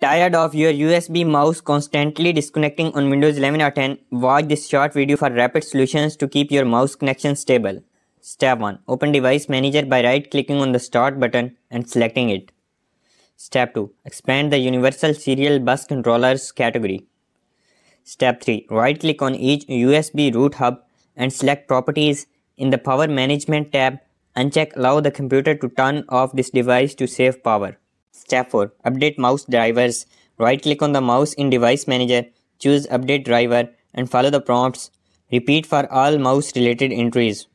Tired of your USB mouse constantly disconnecting on Windows 11 or 10? Watch this short video for rapid solutions to keep your mouse connection stable. Step 1. Open Device Manager by right-clicking on the Start button and selecting it. Step 2. Expand the Universal Serial Bus Controllers category. Step 3. Right-click on each USB root hub and select Properties in the Power Management tab. Uncheck Allow the computer to turn off this device to save power. Step 4. Update mouse drivers. Right click on the mouse in device manager, choose update driver and follow the prompts. Repeat for all mouse related entries.